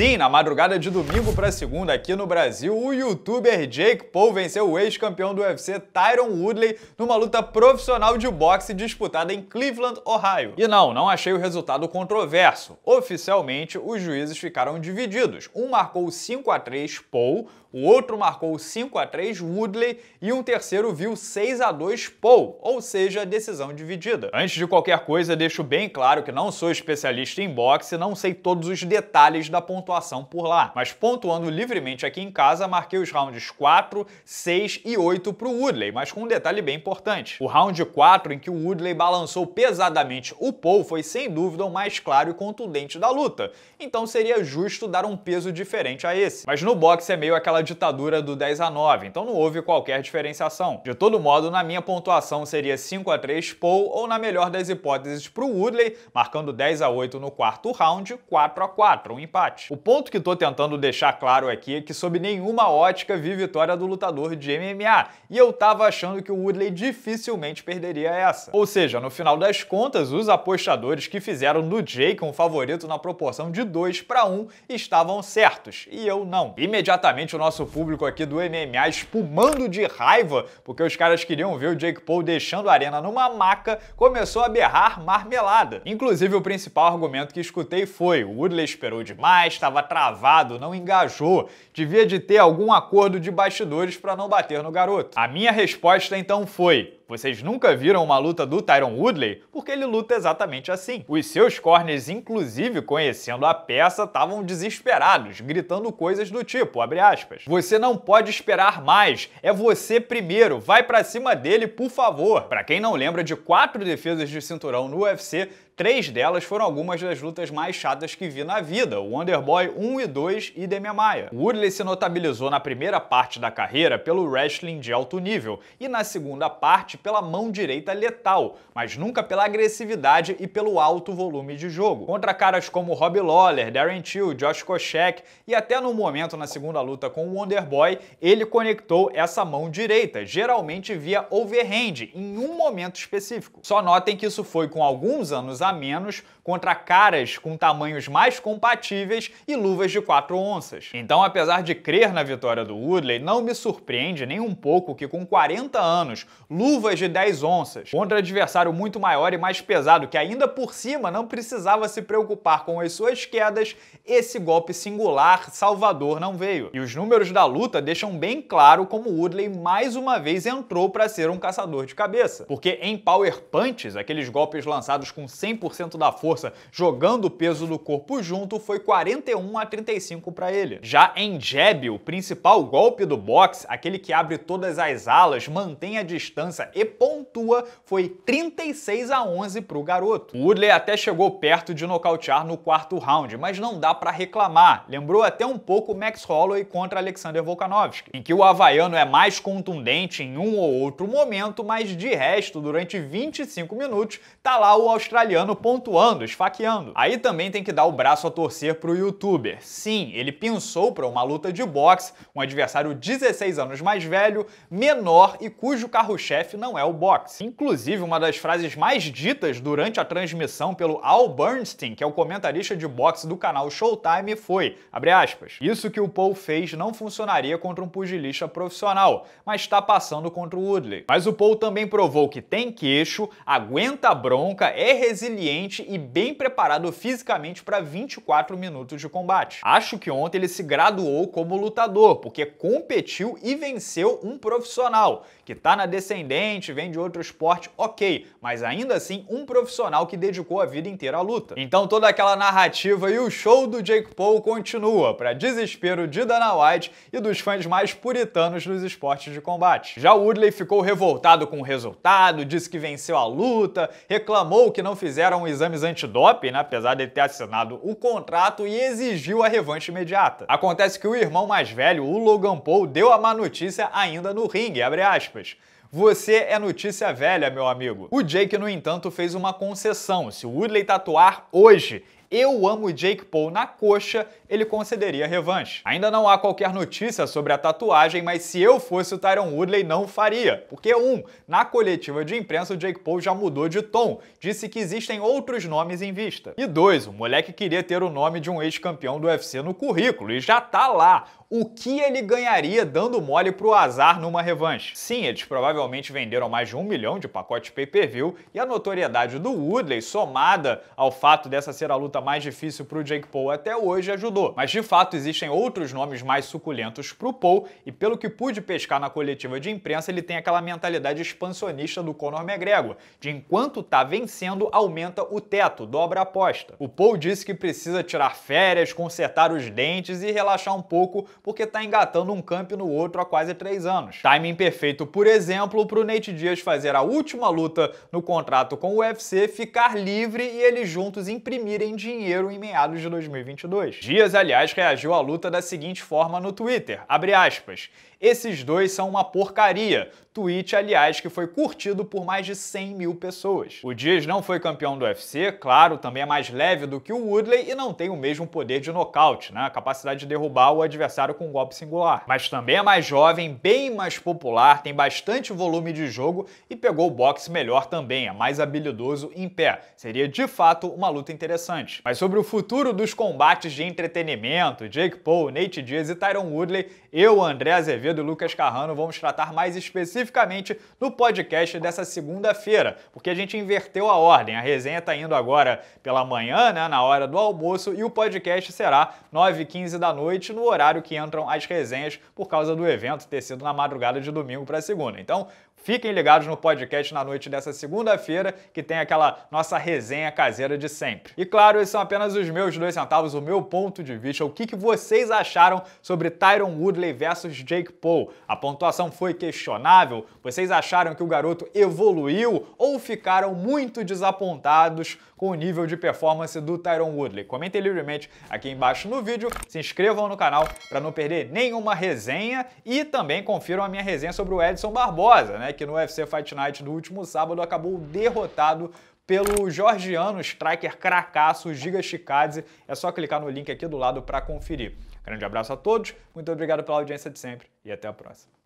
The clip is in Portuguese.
Sim, na madrugada de domingo para segunda aqui no Brasil, o youtuber Jake Paul venceu o ex-campeão do UFC Tyron Woodley numa luta profissional de boxe disputada em Cleveland, Ohio. E não, não achei o resultado controverso. Oficialmente, os juízes ficaram divididos. Um marcou 5 a 3 Paul, o outro marcou 5 a 3 Woodley e um terceiro viu 6 a 2 Paul, ou seja, decisão dividida. Antes de qualquer coisa, deixo bem claro que não sou especialista em boxe, não sei todos os detalhes da pontuação pontuação por lá. Mas pontuando livremente aqui em casa, marquei os rounds 4, 6 e 8 para o Woodley, mas com um detalhe bem importante. O round 4, em que o Woodley balançou pesadamente o Paul, foi sem dúvida o mais claro e contundente da luta, então seria justo dar um peso diferente a esse. Mas no boxe é meio aquela ditadura do 10 a 9, então não houve qualquer diferenciação. De todo modo, na minha pontuação seria 5 a 3 Paul, ou na melhor das hipóteses para o Woodley, marcando 10 a 8 no quarto round, 4 a 4, um empate. O ponto que estou tentando deixar claro aqui é que sob nenhuma ótica vi vitória do lutador de MMA, e eu tava achando que o Woodley dificilmente perderia essa. Ou seja, no final das contas, os apostadores que fizeram do Jake um favorito na proporção de 2 para 1 estavam certos, e eu não. Imediatamente o nosso público aqui do MMA espumando de raiva, porque os caras queriam ver o Jake Paul deixando a arena numa maca, começou a berrar marmelada. Inclusive o principal argumento que escutei foi: o Woodley esperou demais, tá estava travado, não engajou. Devia de ter algum acordo de bastidores para não bater no garoto. A minha resposta então foi: vocês nunca viram uma luta do Tyron Woodley? Porque ele luta exatamente assim. Os seus corners, inclusive conhecendo a peça, estavam desesperados, gritando coisas do tipo, aspas, Você não pode esperar mais, é você primeiro, vai para cima dele, por favor. Para quem não lembra de quatro defesas de cinturão no UFC, Três delas foram algumas das lutas mais chatas que vi na vida, Wonderboy 1 e 2 e Demian Maia. Woodley se notabilizou na primeira parte da carreira pelo wrestling de alto nível e na segunda parte pela mão direita letal, mas nunca pela agressividade e pelo alto volume de jogo. Contra caras como Rob Lawler, Darren Till, Josh Koscheck e até no momento na segunda luta com o Wonderboy, ele conectou essa mão direita, geralmente via overhand, em um momento específico. Só notem que isso foi com alguns anos a menos contra caras com tamanhos mais compatíveis e luvas de 4 onças. Então, apesar de crer na vitória do Woodley, não me surpreende nem um pouco que com 40 anos, luvas de 10 onças, contra adversário muito maior e mais pesado que ainda por cima não precisava se preocupar com as suas quedas, esse golpe singular salvador não veio. E os números da luta deixam bem claro como Woodley mais uma vez entrou para ser um caçador de cabeça. Porque em power punches, aqueles golpes lançados com 100 100% da força jogando o peso do corpo junto foi 41 a 35 para ele. Já em jab, o principal golpe do boxe, aquele que abre todas as alas, mantém a distância e pontua, foi 36 a 11 para o garoto. O Woodley até chegou perto de nocautear no quarto round, mas não dá para reclamar. Lembrou até um pouco Max Holloway contra Alexander Volkanovski, em que o havaiano é mais contundente em um ou outro momento, mas de resto, durante 25 minutos, tá lá o australiano pontuando, esfaqueando. Aí também tem que dar o braço a torcer pro youtuber. Sim, ele pensou para uma luta de boxe, um adversário 16 anos mais velho, menor e cujo carro-chefe não é o boxe. Inclusive, uma das frases mais ditas durante a transmissão pelo Al Bernstein, que é o comentarista de boxe do canal Showtime, foi, abre aspas, isso que o Paul fez não funcionaria contra um pugilista profissional, mas está passando contra o Woodley. Mas o Paul também provou que tem queixo, aguenta bronca, é resiliente resiliente e bem preparado fisicamente para 24 minutos de combate. Acho que ontem ele se graduou como lutador, porque competiu e venceu um profissional que está na descendente, vem de outro esporte, ok, mas ainda assim um profissional que dedicou a vida inteira à luta. Então toda aquela narrativa e o show do Jake Paul continua, para desespero de Dana White e dos fãs mais puritanos dos esportes de combate. Já Woodley ficou revoltado com o resultado, disse que venceu a luta, reclamou que não fizeram fizeram exames antidoping, né, apesar de ele ter assinado o contrato e exigiu a revanche imediata. Acontece que o irmão mais velho, o Logan Paul, deu a má notícia ainda no ringue, abre aspas. Você é notícia velha, meu amigo. O Jake, no entanto, fez uma concessão. Se o Woodley tatuar hoje, eu amo Jake Paul na coxa, ele concederia revanche. Ainda não há qualquer notícia sobre a tatuagem, mas se eu fosse o Tyron Woodley não faria. Porque um, na coletiva de imprensa o Jake Paul já mudou de tom, disse que existem outros nomes em vista. E dois, o moleque queria ter o nome de um ex-campeão do UFC no currículo e já tá lá. O que ele ganharia dando mole pro azar numa revanche? Sim, eles provavelmente venderam mais de um milhão de pacotes pay-per-view e a notoriedade do Woodley, somada ao fato dessa ser a luta luta mais difícil para o Jake Paul até hoje ajudou. Mas de fato existem outros nomes mais suculentos para o Paul e pelo que pude pescar na coletiva de imprensa ele tem aquela mentalidade expansionista do Conor McGregor, de enquanto tá vencendo aumenta o teto, dobra a aposta. O Paul disse que precisa tirar férias, consertar os dentes e relaxar um pouco porque tá engatando um camp no outro há quase três anos. Timing perfeito, por exemplo, para o Nate Diaz fazer a última luta no contrato com o UFC, ficar livre e eles juntos imprimirem dinheiro dinheiro em meados de 2022. Dias, aliás, reagiu à luta da seguinte forma no Twitter, abre aspas, esses dois são uma porcaria, tweet, aliás, que foi curtido por mais de 100 mil pessoas. O Dias não foi campeão do UFC, claro, também é mais leve do que o Woodley e não tem o mesmo poder de nocaute, né? a capacidade de derrubar o adversário com um golpe singular. Mas também é mais jovem, bem mais popular, tem bastante volume de jogo e pegou o boxe melhor também, é mais habilidoso em pé. Seria de fato uma luta interessante. Mas sobre o futuro dos combates de entretenimento, Jake Paul, Nate Diaz e Tyron Woodley, eu, André Azevedo e Lucas Carrano vamos tratar mais especificamente especificamente no podcast dessa segunda-feira, porque a gente inverteu a ordem. A resenha está indo agora pela manhã, né, na hora do almoço, e o podcast será 9 h 15 da noite, no horário que entram as resenhas por causa do evento ter sido na madrugada de domingo para segunda. Então, Fiquem ligados no podcast na noite dessa segunda-feira, que tem aquela nossa resenha caseira de sempre. E claro, esses são apenas os meus dois centavos, o meu ponto de vista, o que, que vocês acharam sobre Tyron Woodley versus Jake Paul. A pontuação foi questionável? Vocês acharam que o garoto evoluiu ou ficaram muito desapontados com o nível de performance do Tyron Woodley? Comentem livremente aqui embaixo no vídeo, se inscrevam no canal para não perder nenhuma resenha e também confiram a minha resenha sobre o Edson Barbosa, né? que no UFC Fight Night do último sábado acabou derrotado pelo georgiano striker Cracasso Giga Chikadze. É só clicar no link aqui do lado para conferir. Grande abraço a todos, muito obrigado pela audiência de sempre e até a próxima.